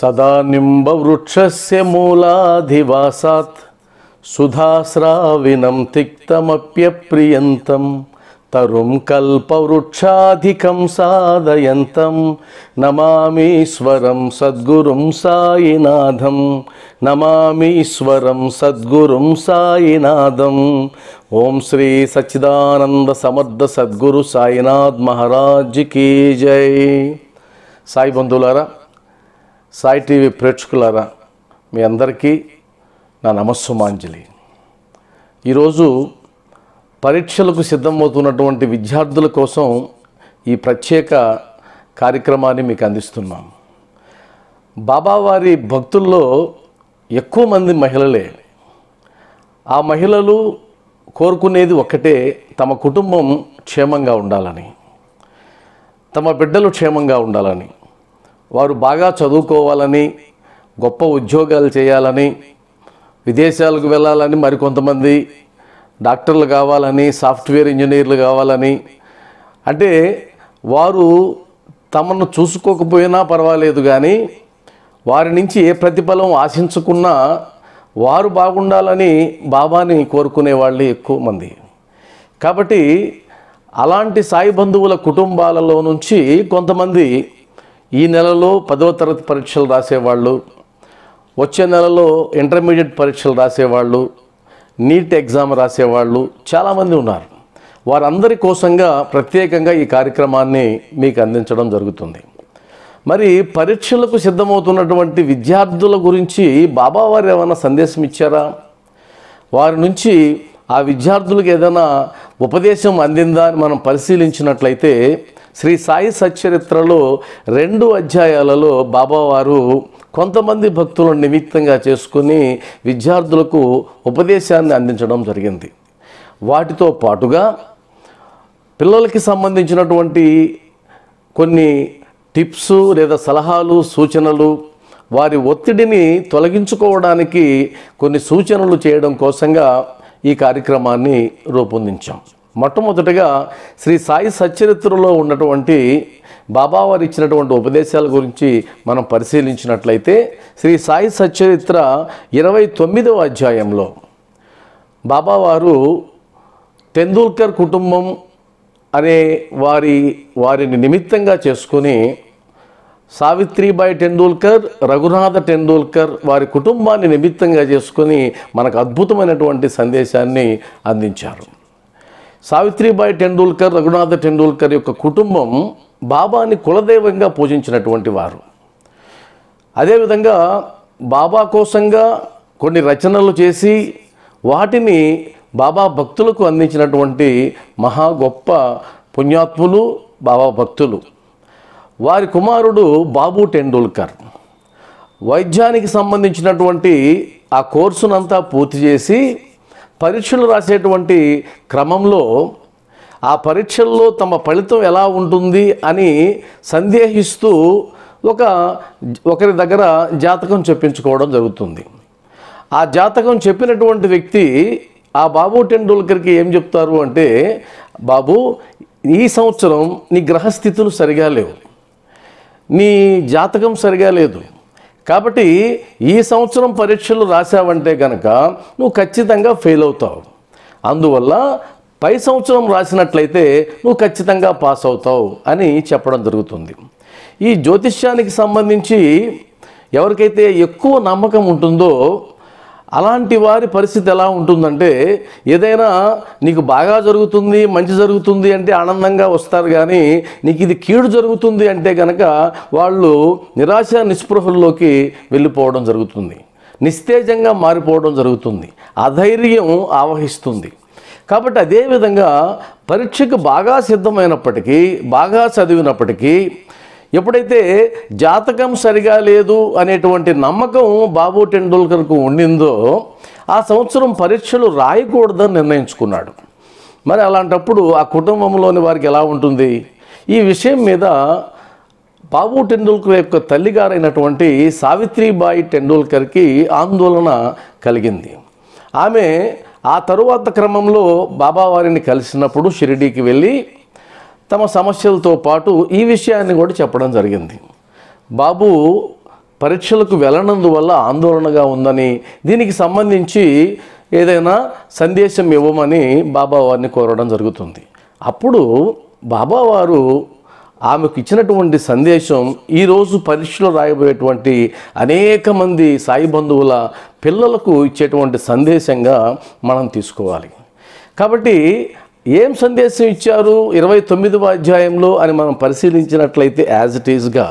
सदा निम्बवृक्षस्य मूलाधिवासात् सुधास्राविनं तिक्तमप्यप्रियन्तं तरुं कल्पवृक्षाधिकं साधयन्तं नमामीश्वरं सद्गुरुं सायिनाथं नमामीश्वरं सद्गुरुं सायिनाथम् ओम श्री सच्चिदानंद समर्थ सद्गुरु साईनाथ महाराज की जय సాయి బంధువులారా సాయి టీవీ ప్రేక్షకులారా మీ అందరికీ నా నమస్సుమాంజలి ఈరోజు పరీక్షలకు సిద్ధమవుతున్నటువంటి విద్యార్థుల కోసం ఈ ప్రత్యేక కార్యక్రమాన్ని మీకు అందిస్తున్నాం బాబావారి భక్తుల్లో ఎక్కువ మంది మహిళలే ఆ మహిళలు కోరుకునేది ఒక్కటే తమ కుటుంబం క్షేమంగా ఉండాలని తమ బిడ్డలు క్షేమంగా ఉండాలని వారు బాగా చదువుకోవాలని గొప్ప ఉద్యోగాలు చేయాలని విదేశాలకు వెళ్ళాలని మరికొంతమంది డాక్టర్లు కావాలని సాఫ్ట్వేర్ ఇంజనీర్లు కావాలని అంటే వారు తమను చూసుకోకపోయినా పర్వాలేదు కానీ వారి నుంచి ఏ ప్రతిఫలం ఆశించుకున్నా వారు బాగుండాలని బాబాని కోరుకునే వాళ్ళు ఎక్కువ మంది కాబట్టి అలాంటి సాయి బంధువుల కుటుంబాలలో నుంచి కొంతమంది ఈ నెలలో పదవ తరగతి పరీక్షలు రాసేవాళ్ళు వచ్చే నెలలో ఇంటర్మీడియట్ పరీక్షలు రాసేవాళ్ళు నీట్ ఎగ్జామ్ రాసేవాళ్ళు చాలామంది ఉన్నారు వారందరి కోసంగా ప్రత్యేకంగా ఈ కార్యక్రమాన్ని మీకు అందించడం జరుగుతుంది మరి పరీక్షలకు సిద్ధమవుతున్నటువంటి విద్యార్థుల గురించి బాబావారు ఏమైనా సందేశం ఇచ్చారా వారి నుంచి ఆ విద్యార్థులకు ఏదైనా ఉపదేశం అందిందా అని మనం పరిశీలించినట్లయితే శ్రీ సాయి సచ్చరిత్రలో రెండు అధ్యాయాలలో బాబావారు కొంతమంది భక్తులను నిమిత్తంగా చేసుకుని విద్యార్థులకు ఉపదేశాన్ని అందించడం జరిగింది వాటితో పాటుగా పిల్లలకి సంబంధించినటువంటి కొన్ని టిప్స్ లేదా సలహాలు సూచనలు వారి ఒత్తిడిని తొలగించుకోవడానికి కొన్ని సూచనలు చేయడం కోసంగా ఈ కార్యక్రమాన్ని రూపొందించాం మొట్టమొదటిగా శ్రీ సాయి సచరిత్రలో ఉన్నటువంటి బాబావారు ఇచ్చినటువంటి ఉపదేశాల గురించి మనం పరిశీలించినట్లయితే శ్రీ సాయి సచరిత్ర ఇరవై తొమ్మిదవ అధ్యాయంలో బాబావారు టెందూల్కర్ కుటుంబం అనే వారి వారిని నిమిత్తంగా చేసుకుని సావిత్రిబాయి టెండూల్కర్ రఘునాథ టెండూల్కర్ వారి కుటుంబాన్ని నిమిత్తంగా చేసుకుని మనకు అద్భుతమైనటువంటి సందేశాన్ని అందించారు సావిత్రిబాయి టెండూల్కర్ రఘునాథ టెండూల్కర్ యొక్క కుటుంబం బాబాని కులదైవంగా పూజించినటువంటి వారు అదేవిధంగా బాబా కోసంగా కొన్ని రచనలు చేసి వాటిని బాబా భక్తులకు అందించినటువంటి మహా గొప్ప పుణ్యాత్ములు బాబా భక్తులు వారి కుమారుడు బాబు టెండూల్కర్ వైద్యానికి సంబంధించినటువంటి ఆ కోర్సునంతా పూర్తి చేసి పరీక్షలు రాసేటువంటి క్రమంలో ఆ పరీక్షల్లో తమ ఫలితం ఎలా ఉంటుంది అని సందేహిస్తూ ఒక ఒకరి దగ్గర జాతకం చెప్పించుకోవడం జరుగుతుంది ఆ జాతకం చెప్పినటువంటి వ్యక్తి ఆ బాబు టెండూల్కర్కి ఏం చెప్తారు అంటే బాబు ఈ సంవత్సరం నీ గ్రహస్థితులు సరిగా లేవు నీ జాతకం సరిగా లేదు కాబట్టి ఈ సంవత్సరం పరీక్షలు రాసావంటే కనుక నువ్వు ఖచ్చితంగా ఫెయిల్ అవుతావు అందువల్ల పై సంవత్సరం రాసినట్లయితే నువ్వు ఖచ్చితంగా పాస్ అవుతావు అని చెప్పడం జరుగుతుంది ఈ జ్యోతిష్యానికి సంబంధించి ఎవరికైతే ఎక్కువ నమ్మకం ఉంటుందో అలాంటి వారి పరిస్థితి ఎలా ఉంటుందంటే ఏదైనా నీకు బాగా జరుగుతుంది మంచి జరుగుతుంది అంటే ఆనందంగా వస్తారు కానీ నీకు ఇది కీడు జరుగుతుంది అంటే కనుక వాళ్ళు నిరాశ నిస్పృహల్లోకి వెళ్ళిపోవడం జరుగుతుంది నిస్తేజంగా మారిపోవడం జరుగుతుంది అధైర్యం ఆవహిస్తుంది కాబట్టి అదేవిధంగా పరీక్షకు బాగా సిద్ధమైనప్పటికీ బాగా చదివినప్పటికీ ఎప్పుడైతే జాతకం సరిగా లేదు అనేటువంటి నమ్మకం బాబు టెండూల్కర్కు ఉండిందో ఆ సంవత్సరం పరీక్షలు రాయకూడదని నిర్ణయించుకున్నాడు మరి అలాంటప్పుడు ఆ కుటుంబంలోని వారికి ఎలా ఉంటుంది ఈ విషయం మీద బాబు టెండూల్కర్ యొక్క తల్లిగారైనటువంటి సావిత్రిబాయి టెండూల్కర్కి ఆందోళన కలిగింది ఆమె ఆ తరువాత క్రమంలో బాబావారిని కలిసినప్పుడు షిరిడీకి వెళ్ళి తమ సమస్యలతో పాటు ఈ విషయాన్ని కూడా చెప్పడం జరిగింది బాబు పరీక్షలకు వెళ్ళనందువల్ల ఆందోళనగా ఉందని దీనికి సంబంధించి ఏదైనా సందేశం ఇవ్వమని బాబావారిని కోరడం జరుగుతుంది అప్పుడు బాబావారు ఆమెకు ఇచ్చినటువంటి సందేశం ఈరోజు పరీక్షలు రాయబోయేటువంటి అనేక మంది సాయి బంధువుల పిల్లలకు ఇచ్చేటువంటి సందేశంగా మనం తీసుకోవాలి కాబట్టి ఏం సందేశం ఇచ్చారు ఇరవై తొమ్మిదవ అధ్యాయంలో అని మనం పరిశీలించినట్లయితే యాజ్ ఇట్ ఈజ్గా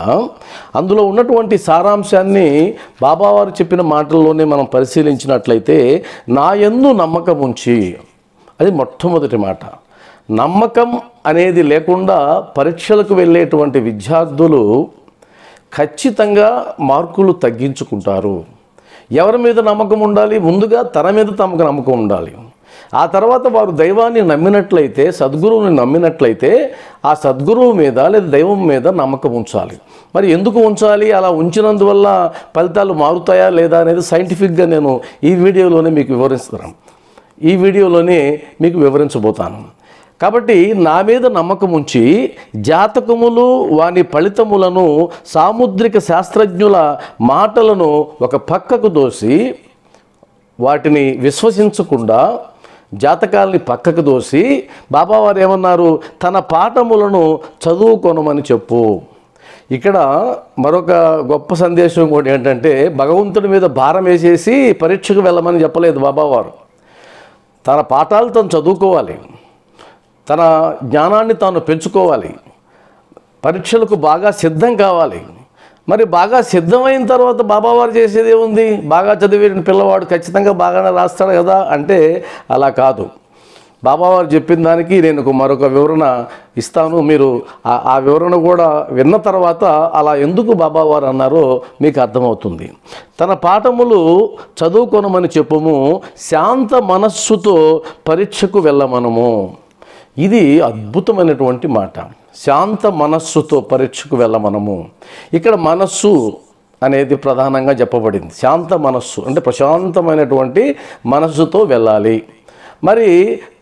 అందులో ఉన్నటువంటి సారాంశాన్ని బాబావారు చెప్పిన మాటల్లోనే మనం పరిశీలించినట్లయితే నా ఎందు నమ్మకం ఉంచి అది మొట్టమొదటి మాట నమ్మకం అనేది లేకుండా పరీక్షలకు వెళ్ళేటువంటి విద్యార్థులు ఖచ్చితంగా మార్కులు తగ్గించుకుంటారు ఎవరి మీద నమ్మకం ఉండాలి ముందుగా తన మీద తమకు నమ్మకం ఉండాలి ఆ తర్వాత వారు దైవాన్ని నమ్మినట్లయితే సద్గురువుని నమ్మినట్లయితే ఆ సద్గురువు మీద లేదా దైవం మీద నమ్మకం ఉంచాలి మరి ఎందుకు ఉంచాలి అలా ఉంచినందువల్ల ఫలితాలు మారుతాయా లేదా అనేది సైంటిఫిక్గా నేను ఈ వీడియోలోనే మీకు వివరిస్తున్నాను ఈ వీడియోలోనే మీకు వివరించబోతాను కాబట్టి నా మీద నమ్మకం ఉంచి జాతకములు వాని ఫలితములను సాముద్రిక శాస్త్రజ్ఞుల మాటలను ఒక పక్కకు దోసి వాటిని విశ్వసించకుండా జాతకాల్ని పక్కకు దోసి బాబావారు ఏమన్నారు తన పాఠములను చదువుకొనమని చెప్పు ఇక్కడ మరొక గొప్ప సందేశం కూడా ఏంటంటే భగవంతుడి మీద భారం వేసేసి పరీక్షకు వెళ్ళమని చెప్పలేదు బాబావారు తన పాఠాలు తను చదువుకోవాలి తన జ్ఞానాన్ని తాను పెంచుకోవాలి పరీక్షలకు బాగా సిద్ధం కావాలి మరి బాగా సిద్ధమైన తర్వాత బాబావారు చేసేది ఏముంది బాగా చదివిన పిల్లవాడు ఖచ్చితంగా బాగానే రాస్తాడు కదా అంటే అలా కాదు బాబావారు చెప్పిన దానికి నేను మరొక వివరణ ఇస్తాను మీరు ఆ వివరణ కూడా విన్న తర్వాత అలా ఎందుకు బాబావారు అన్నారో మీకు అర్థమవుతుంది తన పాఠములు చదువుకొనమని చెప్పుము శాంత మనస్సుతో పరీక్షకు వెళ్ళమనము ఇది అద్భుతమైనటువంటి మాట శాంత మనస్సుతో పరీక్షకు వెళ్ళమనము ఇక్కడ మనస్సు అనేది ప్రధానంగా చెప్పబడింది శాంత మనస్సు అంటే ప్రశాంతమైనటువంటి మనస్సుతో వెళ్ళాలి మరి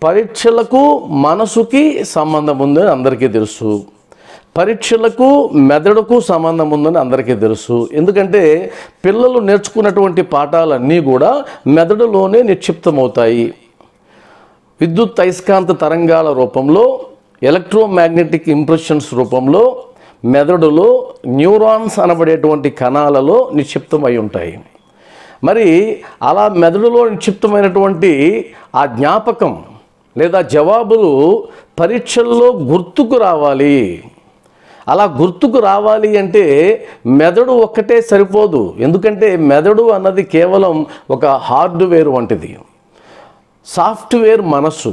పరీక్షలకు మనసుకి సంబంధం ఉందని అందరికీ తెలుసు పరీక్షలకు మెదడుకు సంబంధం ఉందని అందరికీ తెలుసు ఎందుకంటే పిల్లలు నేర్చుకున్నటువంటి పాఠాలన్నీ కూడా మెదడులోనే నిక్షిప్తమవుతాయి విద్యుత్ అయస్కాంత తరంగాల రూపంలో ఎలక్ట్రోమాగ్నెటిక్ ఇంప్రెషన్స్ రూపంలో మెదడులో న్యూరాన్స్ అనబడేటువంటి కణాలలో నిక్షిప్తమై ఉంటాయి మరి అలా మెదడులో నిక్షిప్తమైనటువంటి ఆ జ్ఞాపకం లేదా జవాబులు పరీక్షల్లో గుర్తుకు రావాలి అలా గుర్తుకు రావాలి అంటే మెదడు ఒక్కటే సరిపోదు ఎందుకంటే మెదడు అన్నది కేవలం ఒక హార్డ్వేర్ వంటిది సాఫ్ట్వేర్ మనస్సు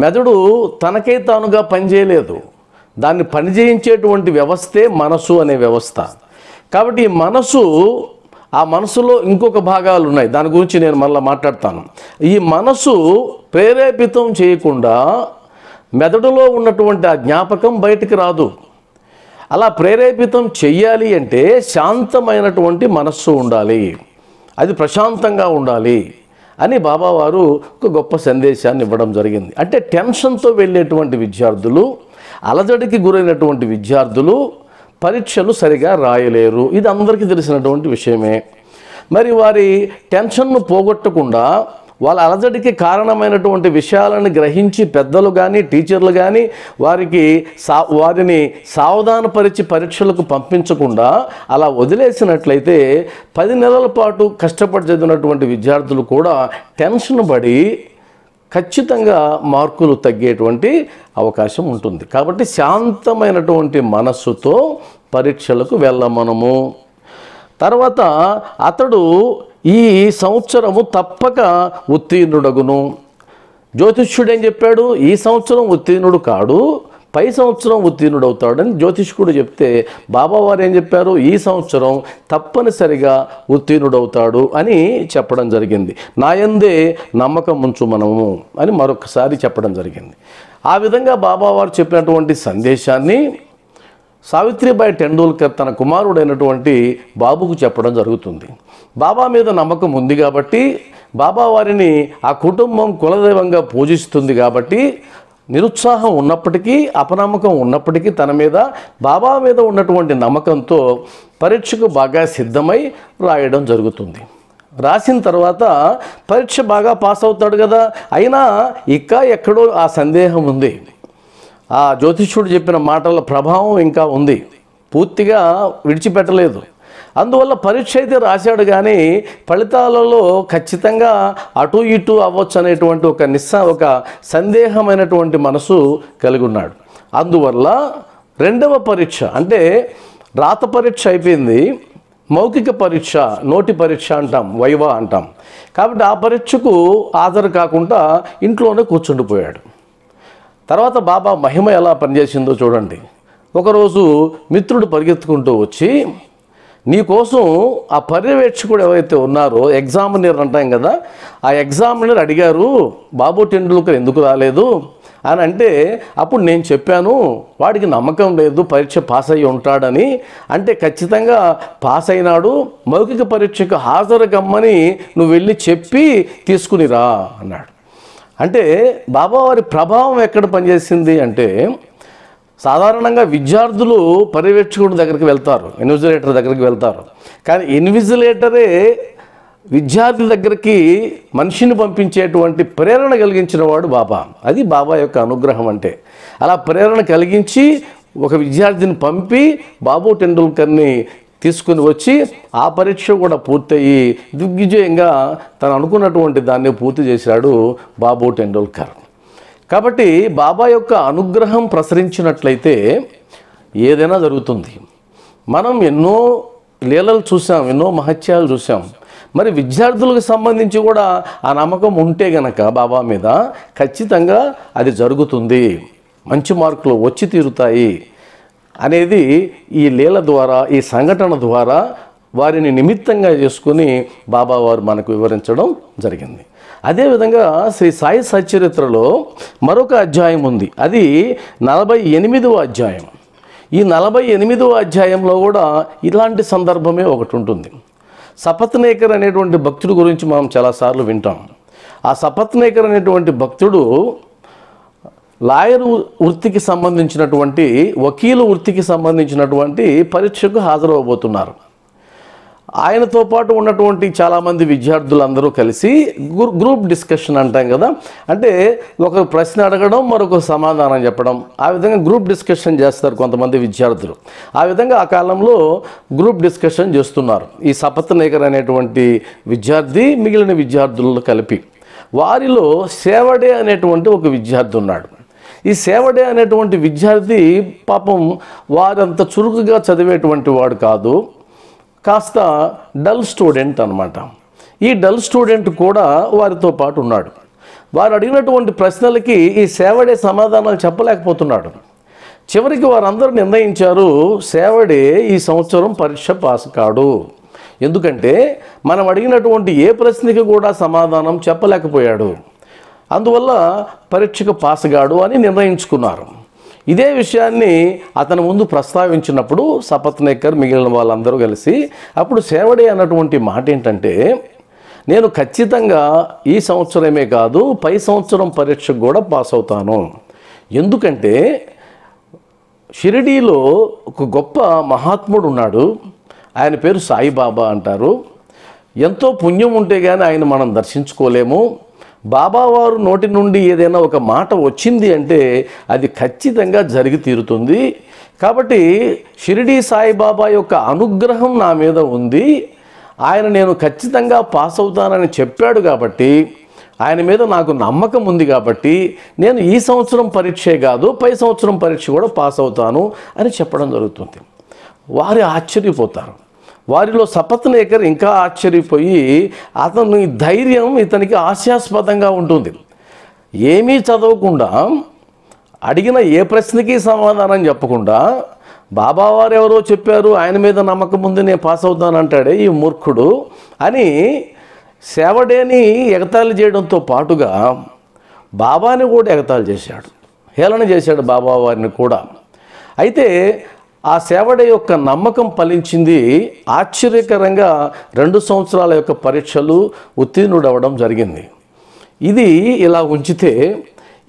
మెదడు తనకై తానుగా పనిచేయలేదు దాన్ని పనిచేయించేటువంటి వ్యవస్థే మనసు అనే వ్యవస్థ కాబట్టి ఈ మనసు ఆ మనసులో ఇంకొక భాగాలు ఉన్నాయి దాని గురించి నేను మళ్ళీ మాట్లాడతాను ఈ మనసు ప్రేరేపితం చేయకుండా మెదడులో ఉన్నటువంటి ఆ జ్ఞాపకం బయటికి రాదు అలా ప్రేరేపితం చెయ్యాలి అంటే శాంతమైనటువంటి మనస్సు ఉండాలి అది ప్రశాంతంగా ఉండాలి అని బాబావారు ఒక గొప్ప సందేశాన్ని ఇవ్వడం జరిగింది అంటే టెన్షన్తో వెళ్ళేటువంటి విద్యార్థులు అలజడికి గురైనటువంటి విద్యార్థులు పరీక్షలు సరిగా రాయలేరు ఇది అందరికీ తెలిసినటువంటి విషయమే మరి వారి టెన్షన్ను పోగొట్టకుండా వాళ్ళ అలజడికి కారణమైనటువంటి విషయాలను గ్రహించి పెద్దలు కానీ టీచర్లు కానీ వారికి సా వారిని సావధానపరిచి పరీక్షలకు పంపించకుండా అలా వదిలేసినట్లయితే పది నెలల పాటు కష్టపడి చదివినటువంటి విద్యార్థులు కూడా టెన్షన్ పడి ఖచ్చితంగా మార్కులు తగ్గేటువంటి అవకాశం ఉంటుంది కాబట్టి శాంతమైనటువంటి మనస్సుతో పరీక్షలకు వెళ్ళమనము తర్వాత అతడు ఈ సంవత్సరము తప్పక ఉత్తీర్ణుడగును జ్యోతిష్యుడు ఏం చెప్పాడు ఈ సంవత్సరం ఉత్తీర్ణుడు కాడు పై సంవత్సరం ఉత్తీర్ణుడు అవుతాడని జ్యోతిష్కుడు చెప్తే బాబావారు ఏం చెప్పారు ఈ సంవత్సరం తప్పనిసరిగా ఉత్తీర్ణుడవుతాడు అని చెప్పడం జరిగింది నాయందే నమ్మకం ఉంచు మనము అని మరొకసారి చెప్పడం జరిగింది ఆ విధంగా బాబావారు చెప్పినటువంటి సందేశాన్ని సావిత్రిబాయి టెండూల్కర్ తన కుమారుడైనటువంటి బాబుకు చెప్పడం జరుగుతుంది బాబా మీద నమ్మకం ఉంది కాబట్టి బాబా వారిని ఆ కుటుంబం కులదైవంగా పూజిస్తుంది కాబట్టి నిరుత్సాహం ఉన్నప్పటికీ అపనమ్మకం ఉన్నప్పటికీ తన మీద బాబా మీద ఉన్నటువంటి నమ్మకంతో పరీక్షకు బాగా సిద్ధమై రాయడం జరుగుతుంది రాసిన తర్వాత పరీక్ష బాగా పాస్ అవుతాడు కదా అయినా ఇంకా ఎక్కడో ఆ సందేహం ఉంది ఆ జ్యోతిష్యుడు చెప్పిన మాటల ప్రభావం ఇంకా ఉంది పూర్తిగా విడిచిపెట్టలేదు అందువల్ల పరీక్ష అయితే రాశాడు కానీ ఫలితాలలో ఖచ్చితంగా అటు ఇటు అవ్వచ్చు అనేటువంటి ఒక నిస్స ఒక సందేహమైనటువంటి మనసు కలిగి ఉన్నాడు అందువల్ల రెండవ పరీక్ష అంటే రాత పరీక్ష అయిపోయింది మౌఖిక పరీక్ష నోటి పరీక్ష అంటాం వైవా అంటాం కాబట్టి ఆ పరీక్షకు హాజరు కాకుండా ఇంట్లోనే కూర్చుండిపోయాడు తర్వాత బాబా మహిమ ఎలా పనిచేసిందో చూడండి ఒకరోజు మిత్రుడు పరిగెత్తుకుంటూ వచ్చి నీకోసం ఆ పర్యవేక్షకుడు ఎవరైతే ఉన్నారో ఎగ్జామినర్ అంటాం కదా ఆ ఎగ్జామినర్ అడిగారు బాబు టెండూల్కర్ ఎందుకు రాలేదు అని అంటే అప్పుడు నేను చెప్పాను వాడికి నమ్మకం లేదు పరీక్ష పాస్ అయ్యి ఉంటాడని అంటే ఖచ్చితంగా పాస్ అయినాడు మౌఖిక పరీక్షకు హాజరు కమ్మని నువ్వు వెళ్ళి చెప్పి తీసుకునిరా అన్నాడు అంటే బాబావారి ప్రభావం ఎక్కడ పనిచేసింది అంటే సాధారణంగా విద్యార్థులు పర్యవేక్షకుడి దగ్గరికి వెళ్తారు ఇన్విజిలేటర్ దగ్గరికి వెళ్తారు కానీ ఇన్విజిలేటరే విద్యార్థుల దగ్గరికి మనిషిని పంపించేటువంటి ప్రేరణ కలిగించిన వాడు బాబా అది బాబా యొక్క అనుగ్రహం అంటే అలా ప్రేరణ కలిగించి ఒక విద్యార్థిని పంపి బాబు టెండూల్కర్ని తీసుకుని వచ్చి ఆ పరీక్ష కూడా పూర్తయ్యి దిగ్విజయంగా తను అనుకున్నటువంటి దాన్ని పూర్తి చేశాడు బాబు టెండూల్కర్ కాబట్టి బాబా యొక్క అనుగ్రహం ప్రసరించినట్లయితే ఏదైనా జరుగుతుంది మనం ఎన్నో లీలలు చూసాం ఎన్నో మహత్యాలు చూసాం మరి విద్యార్థులకు సంబంధించి కూడా ఆ నమ్మకం ఉంటే గనక బాబా మీద ఖచ్చితంగా అది జరుగుతుంది మంచి మార్కులు వచ్చి తీరుతాయి అనేది ఈ లీల ద్వారా ఈ సంఘటన ద్వారా వారిని నిమిత్తంగా చేసుకుని బాబావారు మనకు వివరించడం జరిగింది అదేవిధంగా శ్రీ సాయి సచరిత్రలో మరొక అధ్యాయం ఉంది అది నలభై ఎనిమిదవ అధ్యాయం ఈ నలభై ఎనిమిదవ అధ్యాయంలో కూడా ఇలాంటి సందర్భమే ఒకటి ఉంటుంది సపత్నేకర్ అనేటువంటి భక్తుడు గురించి మనం చాలాసార్లు వింటాం ఆ సపత్నేకర్ అనేటువంటి భక్తుడు లాయర్ వృత్తికి సంబంధించినటువంటి వకీలు వృత్తికి సంబంధించినటువంటి పరీక్షకు హాజరవబోతున్నారు ఆయనతో పాటు ఉన్నటువంటి చాలామంది విద్యార్థులందరూ కలిసి గ్రూప్ డిస్కషన్ అంటాం కదా అంటే ఒక ప్రశ్న అడగడం మరొక సమాధానం చెప్పడం ఆ విధంగా గ్రూప్ డిస్కషన్ చేస్తారు కొంతమంది విద్యార్థులు ఆ విధంగా ఆ కాలంలో గ్రూప్ డిస్కషన్ చేస్తున్నారు ఈ సపత్నేకర్ అనేటువంటి విద్యార్థి మిగిలిన విద్యార్థులను కలిపి వారిలో సేవడే అనేటువంటి ఒక విద్యార్థి ఉన్నాడు ఈ సేవడే అనేటువంటి విద్యార్థి పాపం వారంత చురుకుగా చదివేటువంటి వాడు కాదు కాస్త డల్ స్టూడెంట్ అనమాట ఈ డల్ స్టూడెంట్ కూడా వారితో పాటు ఉన్నాడు వారు అడిగినటువంటి ప్రశ్నలకి ఈ సేవడే సమాధానాలు చెప్పలేకపోతున్నాడు చివరికి వారందరూ నిర్ణయించారు సేవడే ఈ సంవత్సరం పరీక్ష పాస్ కాడు ఎందుకంటే మనం అడిగినటువంటి ఏ ప్రశ్నకి కూడా సమాధానం చెప్పలేకపోయాడు అందువల్ల పరీక్షకు పాస్ అని నిర్ణయించుకున్నారు ఇదే విషయాన్ని అతని ముందు ప్రస్తావించినప్పుడు సపత్నేకర్ మిగిలిన వాళ్ళందరూ కలిసి అప్పుడు సేవడే అన్నటువంటి మాట ఏంటంటే నేను ఖచ్చితంగా ఈ సంవత్సరమే కాదు పై సంవత్సరం పరీక్షకు కూడా పాస్ అవుతాను ఎందుకంటే షిరిడీలో ఒక గొప్ప మహాత్ముడు ఉన్నాడు ఆయన పేరు సాయిబాబా అంటారు ఎంతో పుణ్యం ఉంటే కానీ ఆయన మనం దర్శించుకోలేము బాబావారు నోటి నుండి ఏదైనా ఒక మాట వచ్చింది అంటే అది ఖచ్చితంగా జరిగి తీరుతుంది కాబట్టి షిరిడి సాయిబాబా యొక్క అనుగ్రహం నా మీద ఉంది ఆయన నేను ఖచ్చితంగా పాస్ అవుతానని చెప్పాడు కాబట్టి ఆయన మీద నాకు నమ్మకం ఉంది కాబట్టి నేను ఈ సంవత్సరం పరీక్షే కాదు పై సంవత్సరం పరీక్ష కూడా పాస్ అవుతాను అని చెప్పడం జరుగుతుంది వారు ఆశ్చర్యపోతారు వారిలో సపత్నేకర్ ఇంకా ఆశ్చర్యపోయి అతని ధైర్యం ఇతనికి హాస్యాస్పదంగా ఉంటుంది ఏమీ చదవకుండా అడిగిన ఏ ప్రశ్నకి సమాధానం చెప్పకుండా బాబావారు ఎవరో చెప్పారు ఆయన మీద నమ్మకం ఉంది నేను పాస్ అవుతానంటాడే ఈ మూర్ఖుడు అని సేవడేని ఎగతాళి చేయడంతో పాటుగా బాబాని కూడా ఎగతాళి చేశాడు హేళన చేశాడు బాబావారిని కూడా అయితే ఆ సేవడ యొక్క నమ్మకం ఫలించింది ఆశ్చర్యకరంగా రెండు సంవత్సరాల యొక్క పరీక్షలు ఉత్తీర్ణుడవడం జరిగింది ఇది ఇలా ఉంచితే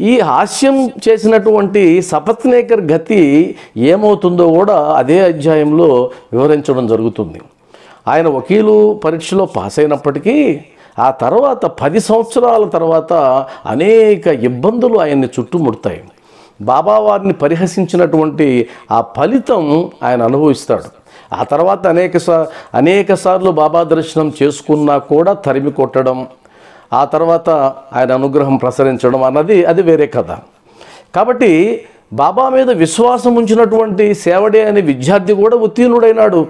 ఈ హాస్యం చేసినటువంటి సపత్నేకర్ గతి ఏమవుతుందో కూడా అదే అధ్యాయంలో వివరించడం జరుగుతుంది ఆయన వకీలు పరీక్షలో పాస్ అయినప్పటికీ ఆ తర్వాత పది సంవత్సరాల తర్వాత అనేక ఇబ్బందులు ఆయన్ని చుట్టుముడతాయి బాబావారిని పరిహసించినటువంటి ఆ ఫలితం ఆయన అనుభవిస్తాడు ఆ తర్వాత అనేక అనేక సార్లు బాబా దర్శనం చేసుకున్నా కూడా తరిమి కొట్టడం ఆ తర్వాత ఆయన అనుగ్రహం ప్రసరించడం అన్నది అది వేరే కథ కాబట్టి బాబా మీద విశ్వాసం ఉంచినటువంటి సేవడే అనే విద్యార్థి కూడా ఉత్తీర్ణుడైనాడు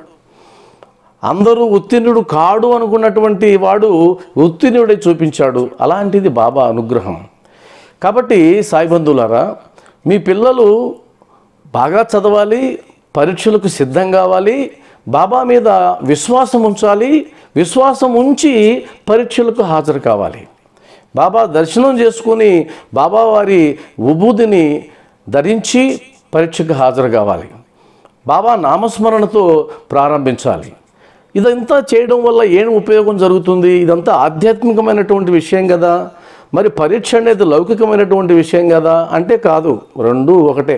అందరూ ఉత్తీర్ణుడు కాడు అనుకున్నటువంటి వాడు ఉత్తీర్ణుడై చూపించాడు అలాంటిది బాబా అనుగ్రహం కాబట్టి సాయిబంధులారా మీ పిల్లలు బాగా చదవాలి పరీక్షలకు సిద్ధం కావాలి బాబా మీద విశ్వాసం ఉంచాలి విశ్వాసం ఉంచి పరీక్షలకు హాజరు కావాలి బాబా దర్శనం చేసుకుని బాబావారి ఉబూదిని ధరించి పరీక్షకు హాజరు కావాలి బాబా నామస్మరణతో ప్రారంభించాలి ఇదంతా చేయడం వల్ల ఏం ఉపయోగం జరుగుతుంది ఇదంతా ఆధ్యాత్మికమైనటువంటి విషయం కదా మరి పరీక్ష అనేది లౌకికమైనటువంటి విషయం కదా అంటే కాదు రెండు ఒకటే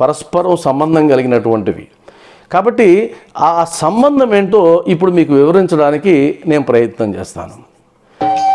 పరస్పరం సంబంధం కలిగినటువంటివి కాబట్టి ఆ సంబంధం ఏంటో ఇప్పుడు మీకు వివరించడానికి నేను ప్రయత్నం చేస్తాను